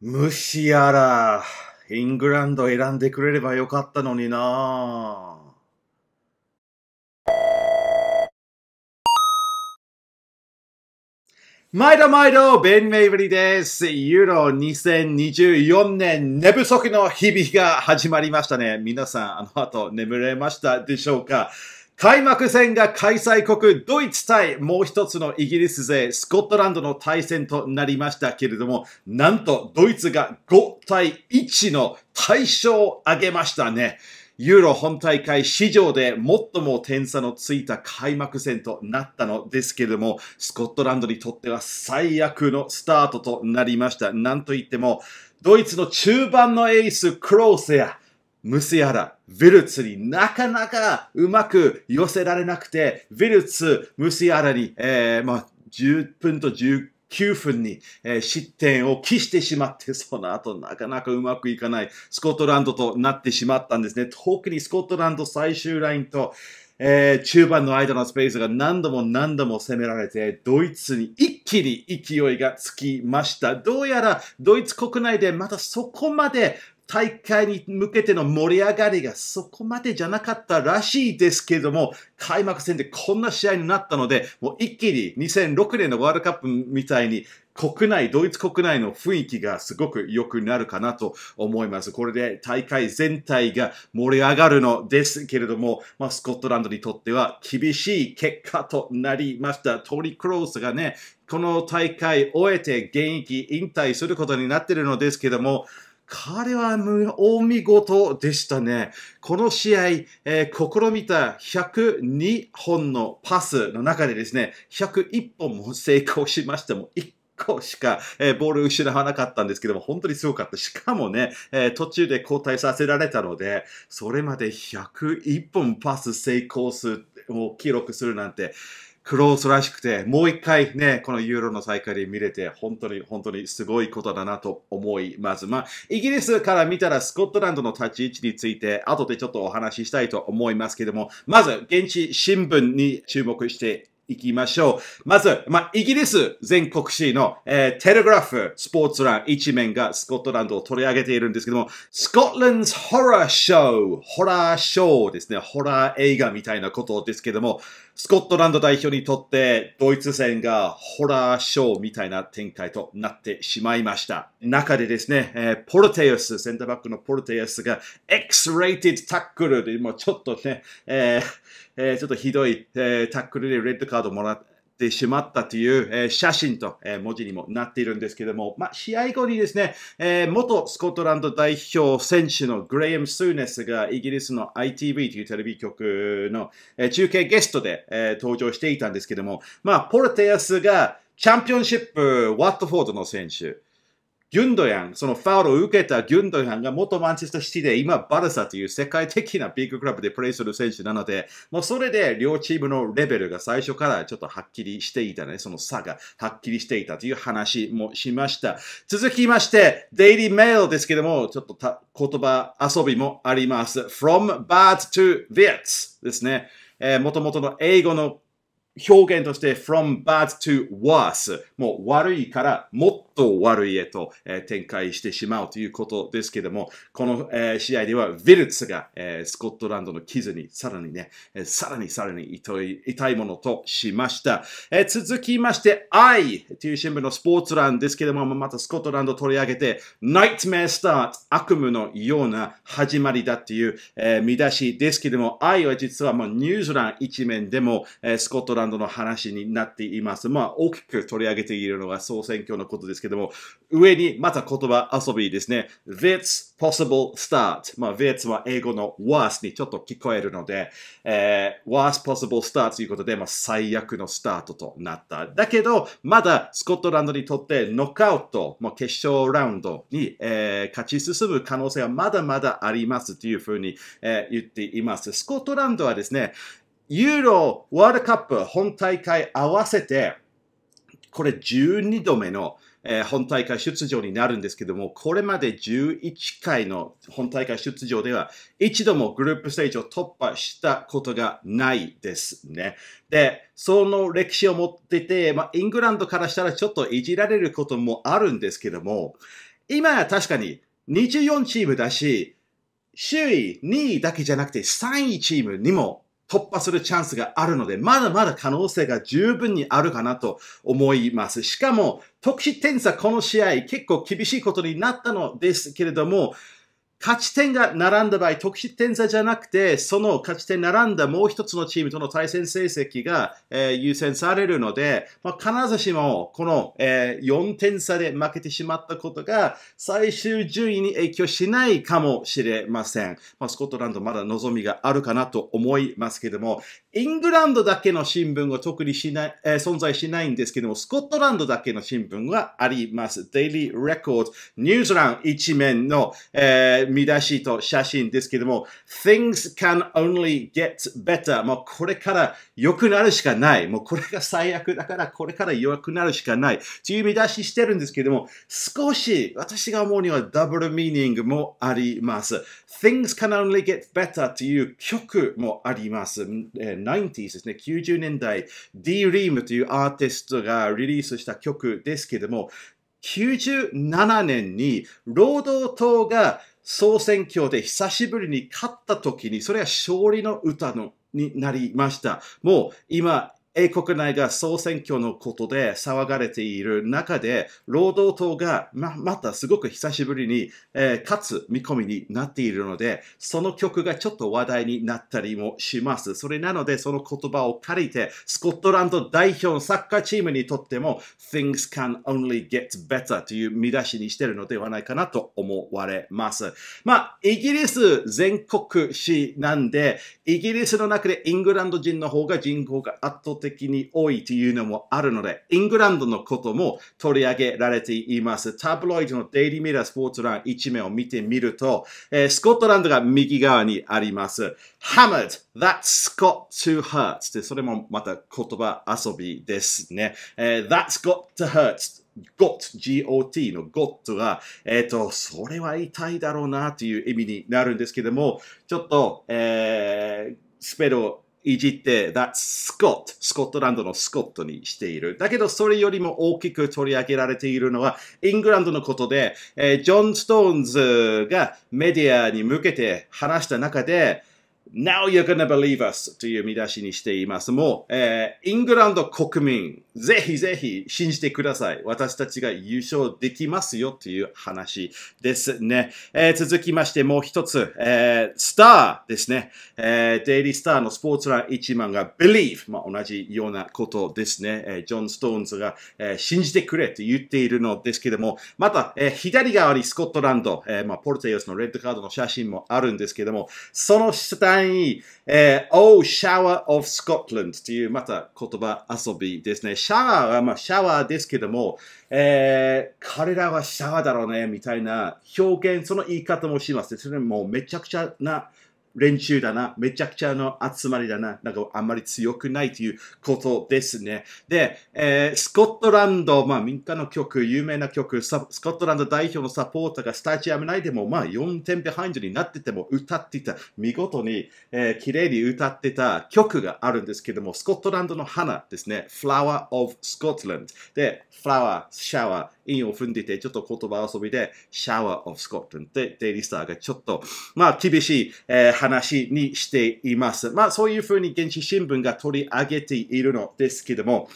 むしやら、イングランド選んでくれればよかったのにな毎度毎度、ベン・メイブリです。ユーロ2024年寝不足の日々が始まりましたね。皆さん、あの後眠れましたでしょうか開幕戦が開催国ドイツ対もう一つのイギリス勢スコットランドの対戦となりましたけれどもなんとドイツが5対1の大勝を挙げましたね。ユーロ本大会史上で最も点差のついた開幕戦となったのですけれども、スコットランドにとっては最悪のスタートとなりました。なんといっても、ドイツの中盤のエース、クローセや、ムスヤラ、ヴィルツになかなかうまく寄せられなくて、ヴィルツ、ムスヤラに、えー、まあ、10分と1 9分に、え失点を期してしまって、その後なかなかうまくいかないスコットランドとなってしまったんですね。特にスコットランド最終ラインと、えー、中盤の間のスペースが何度も何度も攻められて、ドイツに一気に勢いがつきました。どうやらドイツ国内でまたそこまで大会に向けての盛り上がりがそこまでじゃなかったらしいですけども、開幕戦でこんな試合になったので、もう一気に2006年のワールドカップみたいに国内、ドイツ国内の雰囲気がすごく良くなるかなと思います。これで大会全体が盛り上がるのですけれども、まあ、スコットランドにとっては厳しい結果となりました。トリ・クロースがね、この大会終えて現役引退することになっているのですけども、彼はお見事でしたね。この試合、えー、試みた102本のパスの中でですね、101本も成功しましても、1個しか、えー、ボール失わなかったんですけども、本当にすごかった。しかもね、えー、途中で交代させられたので、それまで101本パス成功する、を記録するなんて、クローズらしくて、もう一回ね、このユーロの再会で見れて、本当に本当にすごいことだなと思います。まあ、イギリスから見たらスコットランドの立ち位置について、後でちょっとお話ししたいと思いますけども、まず、現地新聞に注目して行きましょう。まず、まあ、イギリス全国紙の、えー、テレグラフスポーツ欄一面がスコットランドを取り上げているんですけども、スコットランドホラーショー、ホラーショーですね、ホラー映画みたいなことですけども、スコットランド代表にとってドイツ戦がホラーショーみたいな展開となってしまいました。中でですね、えー、ポルテウス、センターバックのポルテウスが X-rated タックルで、もうちょっとね、えーえー、ちょっとひどい、えー、タックルでレッドカードもらってしまったという、えー、写真と、えー、文字にもなっているんですけども、まあ、試合後にですね、えー、元スコットランド代表選手のグレイム・スーネスがイギリスの ITV というテレビ局の、えー、中継ゲストで、えー、登場していたんですけども、まあ、ポルテアスがチャンピオンシップ、ワットフォードの選手、ギュンドヤン、そのファウルを受けたギュンドヤンが元マンチェスターシティで今バルサという世界的なビッグクラブでプレイする選手なので、もうそれで両チームのレベルが最初からちょっとはっきりしていたね、その差がはっきりしていたという話もしました。続きまして、デイリーメールですけども、ちょっと言葉遊びもあります。from bad to viets ですね。えー、元々の英語の表現として from bad to worse もう悪いからもっと悪いへと、え展開してしまうということですけども、この、え試合では、ヴィルツが、えスコットランドの傷にさらにね、えさらにさらに痛い痛いものとしました。え続きまして、I という新聞のスポーツ欄ですけども、またスコットランド取り上げて、ナイトメアスタート、悪夢のような始まりだっていう、え見出しですけども、I は実はもうニュース欄一面でも、えスコットランドの話になっています。まあ、大きく取り上げているのが総選挙のことですけどけども、上にまた言葉遊びですね。t h t s possible start. まあ、t h a s は英語の was にちょっと聞こえるので、えー、was possible start ということで、まあ、最悪のスタートとなった。だけど、まだスコットランドにとってノックアウト、まあ、決勝ラウンドに、えー、勝ち進む可能性はまだまだありますというふうに、えー、言っています。スコットランドはですね、ユーロワールドカップ本大会合わせて、これ12度目のえー、本大会出場になるんですけども、これまで11回の本大会出場では、一度もグループステージを突破したことがないですね。で、その歴史を持ってて、まあ、イングランドからしたらちょっといじられることもあるんですけども、今は確かに24チームだし、周囲2位だけじゃなくて3位チームにも突破するチャンスがあるので、まだまだ可能性が十分にあるかなと思います。しかも、特殊点差この試合結構厳しいことになったのですけれども、勝ち点が並んだ場合、得点差じゃなくて、その勝ち点並んだもう一つのチームとの対戦成績が、えー、優先されるので、まあ、必ずしもこの、えー、4点差で負けてしまったことが最終順位に影響しないかもしれません。まあ、スコットランドまだ望みがあるかなと思いますけども、イングランドだけの新聞が特にしない、えー、存在しないんですけども、スコットランドだけの新聞があります。デイリーレコード、ニュースラン一面の、えー、見出しと写真ですけども、Things can only get better. もうこれから良くなるしかない。もうこれが最悪だからこれから良くなるしかない。という見出ししてるんですけども、少し私が思うにはダブルミーニングもあります。Things can only get better という曲もあります。えー 90s ですね、90年代、D リームというアーティストがリリースした曲ですけども、97年に労働党が総選挙で久しぶりに勝った時に、それは勝利の歌のになりました。もう今、英国内が総選挙のことで騒がれている中で、労働党がままたすごく久しぶりに、えー、勝つ見込みになっているので、その曲がちょっと話題になったりもします。それなので、その言葉を借りて、スコットランド代表のサッカーチームにとっても、Things can only get better という見出しにしてるのではないかなと思われます。まあ、イギリス全国史なんで、イギリスの中でイングランド人の方が人口が圧倒的的に多いというのもあるので、イングランドのことも取り上げられています。タブロイドのデイリーミラースポーツ欄1面を見てみると、えー、スコットランドが右側にあります。hammered, that s g o t t o hurt で、それもまた言葉遊びですね。えー、that's got to hurt got, got の got が、えっ、ー、と、それは痛いだろうなという意味になるんですけども、ちょっと、えー、スペルをいじって、That's Scott スコットランドのスコットにしている。だけど、それよりも大きく取り上げられているのは、イングランドのことで、えー、ジョン・ストーンズがメディアに向けて話した中で、Now you're gonna believe us という見出しにしています。もう、えー、イングランド国民、ぜひぜひ信じてください。私たちが優勝できますよという話ですね。えー、続きましてもう一つ、えー、スターですね、えー。デイリースターのスポーツラン1番が Believe、まあ、同じようなことですね。えー、ジョン・ストーンズが、えー、信じてくれと言っているのですけども、また、えー、左側にスコットランド、えーまあ、ポルテイオスのレッドカードの写真もあるんですけども、その下に3位、えー、Oh, Shower of Scotland というまた言葉遊びですね。シャワーはまあシャワーですけども、えー、彼らはシャワーだろうね、みたいな表現、その言い方もします。それもめちゃくちゃな練習だな、めちゃくちゃの集まりだな、なんかあんまり強くないということですね。で、えー、スコットランド、まあ民間の曲、有名な曲、スコットランド代表のサポーターがスタジアム内でも、まあ4点ビハインドになってても歌っていた、見事に、えー、綺麗に歌ってた曲があるんですけども、スコットランドの花ですね、Flower of Scotland で、Flower、Shower, 韻を踏んでて、ちょっと言葉遊びで、シャワーオフスコットンってデイリースターがちょっと、まあ、厳しい、えー、話にしています。まあ、そういうふうに現地新聞が取り上げているのですけども、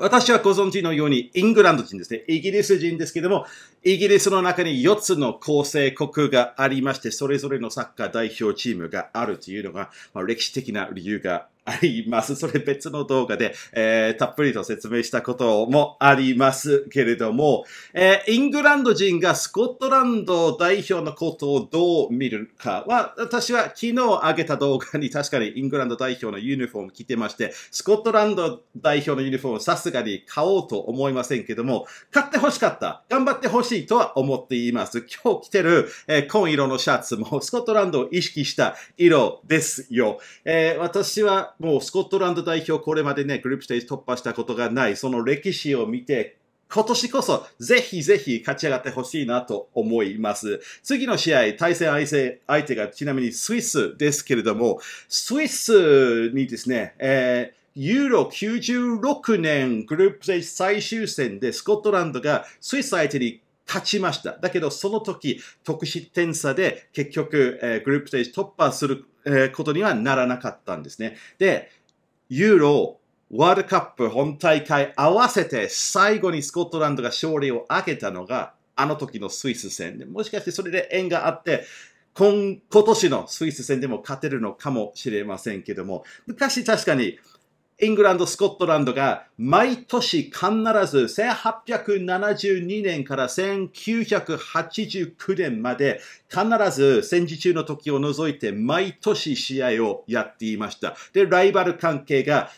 私はご存知のように、イングランド人ですね。イギリス人ですけども、イギリスの中に4つの構成国がありまして、それぞれのサッカー代表チームがあるというのが、まあ、歴史的な理由があります。それ別の動画で、えー、たっぷりと説明したこともありますけれども、えー、イングランド人がスコットランド代表のことをどう見るかは、私は昨日上げた動画に確かにイングランド代表のユニフォーム着てまして、スコットランド代表のユニフォームさすがに買おうと思いませんけども、買って欲しかった。頑張って欲しい。しいとは思っています。今日着てる、えー、紺色のシャツもスコットランドを意識した色ですよ。えー、私はもうスコットランド代表これまでね、グループステージ突破したことがない、その歴史を見て、今年こそぜひぜひ勝ち上がってほしいなと思います。次の試合、対戦相手相手がちなみにスイスですけれども、スイスにですね、えーユーロ96年グループステージ最終戦でスコットランドがスイス相手に勝ちました。だけど、その時、得失点差で結局、えー、グループステージ突破する、ことにはならなかったんですね。で、ユーロ、ワールドカップ本大会合わせて最後にスコットランドが勝利を挙げたのが、あの時のスイス戦で、もしかしてそれで縁があって、今今年のスイス戦でも勝てるのかもしれませんけども、昔確かにイングランド、スコットランドが毎年必ず1872年から1989年まで必ず戦時中の時を除いて毎年試合をやっていました。で、ライバル関係が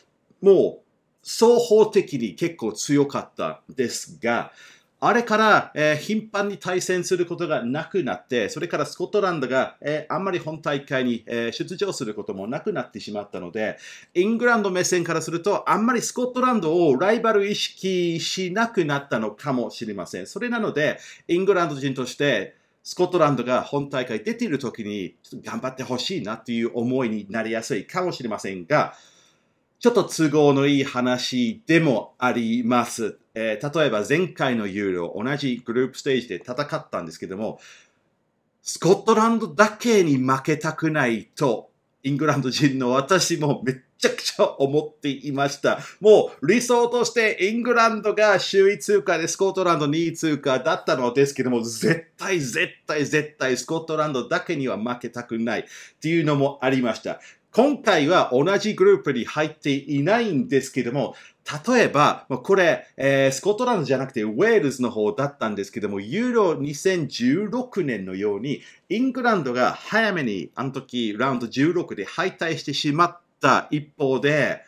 もう双方的に結構強かったんですが、あれから、えー、頻繁に対戦することがなくなって、それからスコットランドが、えー、あんまり本大会に、えー、出場することもなくなってしまったので、イングランド目線からすると、あんまりスコットランドをライバル意識しなくなったのかもしれません。それなので、イングランド人として、スコットランドが本大会出ている時に、頑張ってほしいなという思いになりやすいかもしれませんが、ちょっと都合のいい話でもあります。えー、例えば前回のユーロ、同じグループステージで戦ったんですけども、スコットランドだけに負けたくないと、イングランド人の私もめっちゃくちゃ思っていました。もう理想としてイングランドが首位通過でスコットランド2位通過だったのですけども、絶対絶対絶対スコットランドだけには負けたくないっていうのもありました。今回は同じグループに入っていないんですけども、例えば、これ、えー、スコットランドじゃなくてウェールズの方だったんですけども、ユーロ2016年のように、イングランドが早めに、あの時、ラウンド16で敗退してしまった一方で、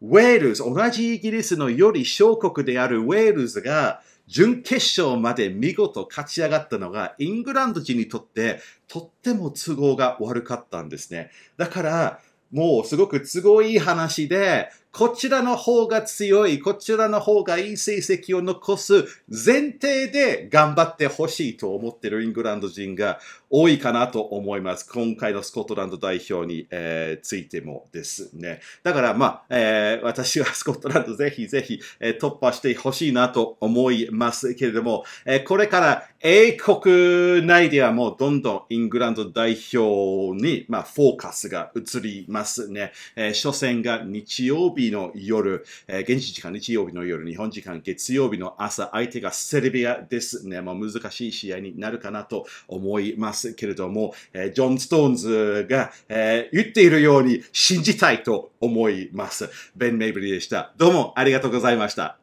ウェールズ、同じイギリスのより小国であるウェールズが、準決勝まで見事勝ち上がったのが、イングランド人にとって、とっても都合が悪かったんですね。だから、もうすごく都合いい話で、こちらの方が強い、こちらの方がいい成績を残す前提で頑張ってほしいと思ってるイングランド人が多いかなと思います。今回のスコットランド代表に、えー、ついてもですね。だからまあ、えー、私はスコットランドぜひぜひ、えー、突破してほしいなと思いますけれども、えこれから英国内ではもうどんどんイングランド代表に、まあ、フォーカスが移りますね。え初戦が日曜日日の夜、えー、現地時間日曜日の夜、日本時間月曜日の朝、相手がセルビアですね。まあ、難しい試合になるかなと思いますけれども、えー、ジョン・ストーンズが、えー、言っているように信じたいと思います。ベン・メイブリーでした。どうもありがとうございました。